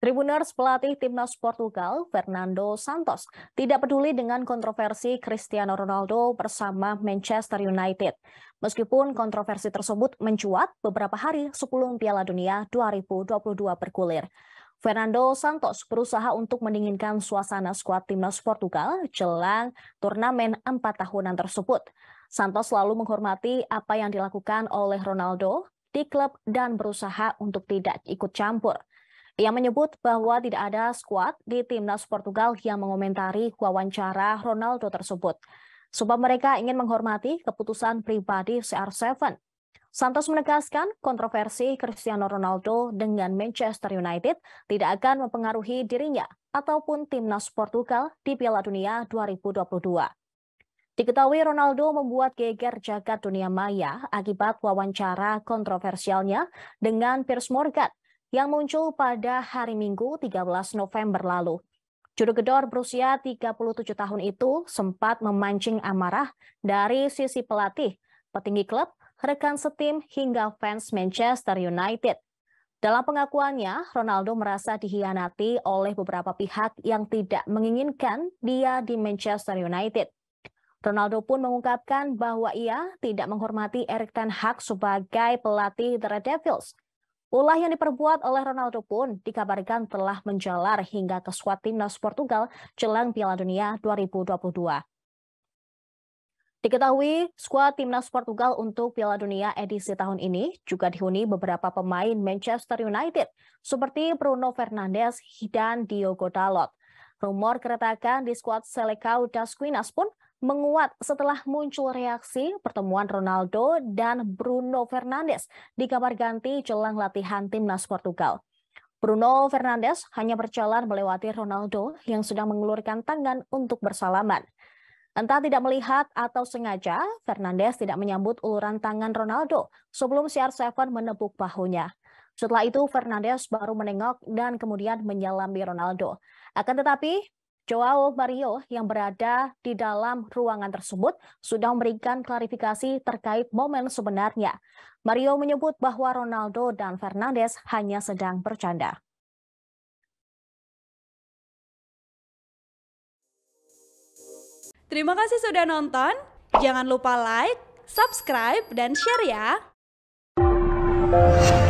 Tribuners pelatih timnas Portugal, Fernando Santos, tidak peduli dengan kontroversi Cristiano Ronaldo bersama Manchester United. Meskipun kontroversi tersebut mencuat beberapa hari sebelum Piala Dunia 2022 berkulir. Fernando Santos berusaha untuk mendinginkan suasana skuad timnas Portugal jelang turnamen empat tahunan tersebut. Santos selalu menghormati apa yang dilakukan oleh Ronaldo di klub dan berusaha untuk tidak ikut campur. Ia menyebut bahwa tidak ada skuad di timnas Portugal yang mengomentari wawancara Ronaldo tersebut. Sebab mereka ingin menghormati keputusan pribadi CR7. Santos menegaskan kontroversi Cristiano Ronaldo dengan Manchester United tidak akan mempengaruhi dirinya ataupun timnas Portugal di Piala Dunia 2022. Diketahui Ronaldo membuat geger jagat dunia maya akibat wawancara kontroversialnya dengan Piers Morgan yang muncul pada hari Minggu 13 November lalu. Juru gedor berusia 37 tahun itu sempat memancing amarah dari sisi pelatih, petinggi klub, rekan setim, hingga fans Manchester United. Dalam pengakuannya, Ronaldo merasa dihianati oleh beberapa pihak yang tidak menginginkan dia di Manchester United. Ronaldo pun mengungkapkan bahwa ia tidak menghormati Erik Ten Hag sebagai pelatih The Red Devils – Ulah yang diperbuat oleh Ronaldo pun dikabarkan telah menjalar hingga ke skuad timnas Portugal jelang Piala Dunia 2022. Diketahui, skuad timnas Portugal untuk Piala Dunia edisi tahun ini juga dihuni beberapa pemain Manchester United seperti Bruno Fernandes dan Diogo Dalot. Rumor keretakan di skuad Selecao das Quinas pun menguat setelah muncul reaksi pertemuan Ronaldo dan Bruno Fernandes di kamar ganti jelang latihan timnas Portugal. Bruno Fernandes hanya berjalan melewati Ronaldo yang sedang mengulurkan tangan untuk bersalaman. Entah tidak melihat atau sengaja, Fernandes tidak menyambut uluran tangan Ronaldo sebelum CR7 menepuk bahunya. Setelah itu, Fernandes baru menengok dan kemudian menyalami Ronaldo. Akan tetapi, Joao Mario yang berada di dalam ruangan tersebut sudah memberikan klarifikasi terkait momen sebenarnya. Mario menyebut bahwa Ronaldo dan Fernandes hanya sedang bercanda. Terima kasih sudah nonton. Jangan lupa like, subscribe, dan share ya.